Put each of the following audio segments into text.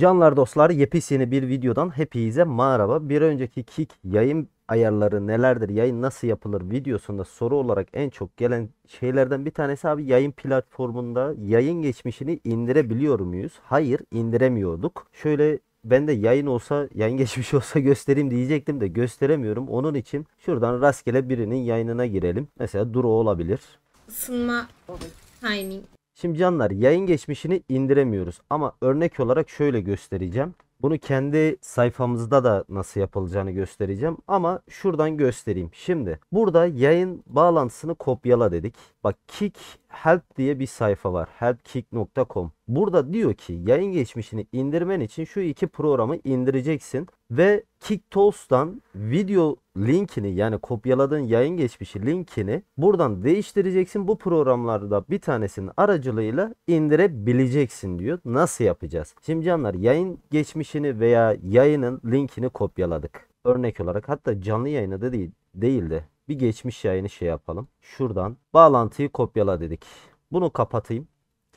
Canlar dostlar yepyeni bir videodan hepinize merhaba. Bir önceki kick yayın ayarları nelerdir, yayın nasıl yapılır videosunda soru olarak en çok gelen şeylerden bir tanesi abi yayın platformunda yayın geçmişini indirebiliyor muyuz? Hayır indiremiyorduk. Şöyle ben de yayın olsa, yayın geçmiş olsa göstereyim diyecektim de gösteremiyorum. Onun için şuradan rastgele birinin yayınına girelim. Mesela Duro olabilir. Isınma timing Şimdi canlar yayın geçmişini indiremiyoruz ama örnek olarak şöyle göstereceğim. Bunu kendi sayfamızda da nasıl yapılacağını göstereceğim ama şuradan göstereyim. Şimdi burada yayın bağlantısını kopyala dedik. Bak kick help diye bir sayfa var. helpkick.com. Burada diyor ki yayın geçmişini indirmen için şu iki programı indireceksin ve Kicktoss'tan video linkini yani kopyaladığın yayın geçmişi linkini buradan değiştireceksin. Bu programlarda bir tanesinin aracılığıyla indirebileceksin diyor. Nasıl yapacağız? Şimdi canlar yayın geçmişini veya yayının linkini kopyaladık. Örnek olarak hatta canlı yayını da değil, değildi. Bir geçmiş yayını şey yapalım. Şuradan bağlantıyı kopyala dedik. Bunu kapatayım.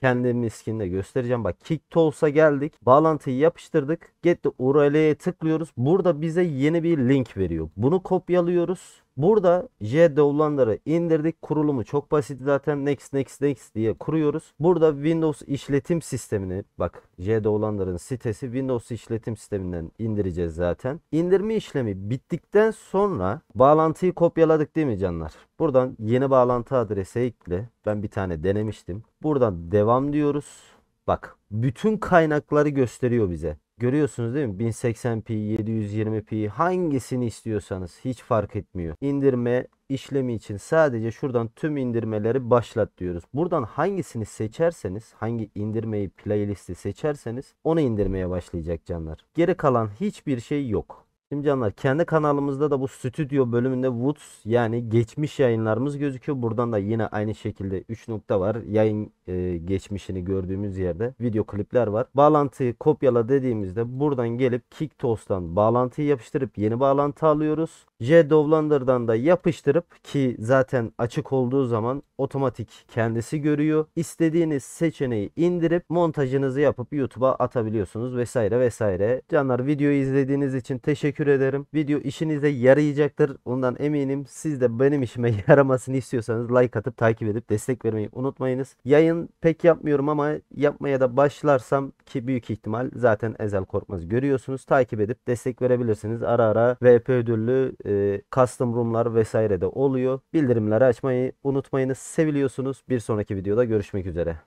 Kendi miskinde göstereceğim. Bak KickTools'a geldik. Bağlantıyı yapıştırdık. Get URL'ye tıklıyoruz. Burada bize yeni bir link veriyor. Bunu kopyalıyoruz. Burada JD Ulandar'ı indirdik. Kurulumu çok basit zaten. Next next next diye kuruyoruz. Burada Windows işletim sistemini bak JD Ulandar'ın sitesi Windows işletim sisteminden indireceğiz zaten. İndirme işlemi bittikten sonra bağlantıyı kopyaladık değil mi canlar? Buradan yeni bağlantı adresi ekle. Ben bir tane denemiştim. Buradan devam diyoruz. Bak bütün kaynakları gösteriyor bize. Görüyorsunuz değil mi? 1080p, 720p hangisini istiyorsanız hiç fark etmiyor. İndirme işlemi için sadece şuradan tüm indirmeleri başlat diyoruz. Buradan hangisini seçerseniz, hangi indirmeyi playlisti seçerseniz onu indirmeye başlayacak canlar. Geri kalan hiçbir şey yok. Şimdi canlar kendi kanalımızda da bu stüdyo bölümünde Woods yani geçmiş yayınlarımız gözüküyor. Buradan da yine aynı şekilde 3 nokta var. Yayın e, geçmişini gördüğümüz yerde video klipler var. Bağlantıyı kopyala dediğimizde buradan gelip Kicktos'tan bağlantıyı yapıştırıp yeni bağlantı alıyoruz. J Dovlander'dan da yapıştırıp ki zaten açık olduğu zaman otomatik kendisi görüyor. İstediğiniz seçeneği indirip montajınızı yapıp YouTube'a atabiliyorsunuz vesaire vesaire. Canlar videoyu izlediğiniz için teşekkür ederim. Video işinize yarayacaktır. Ondan eminim. Siz de benim işime yaramasını istiyorsanız like atıp takip edip destek vermeyi unutmayınız. Yayın pek yapmıyorum ama yapmaya da başlarsam ki büyük ihtimal zaten Ezel Korkmaz görüyorsunuz. Takip edip destek verebilirsiniz. Ara ara VP ödüllü e, custom roomlar vesaire de oluyor. Bildirimleri açmayı unutmayınız. Seviliyorsunuz. Bir sonraki videoda görüşmek üzere.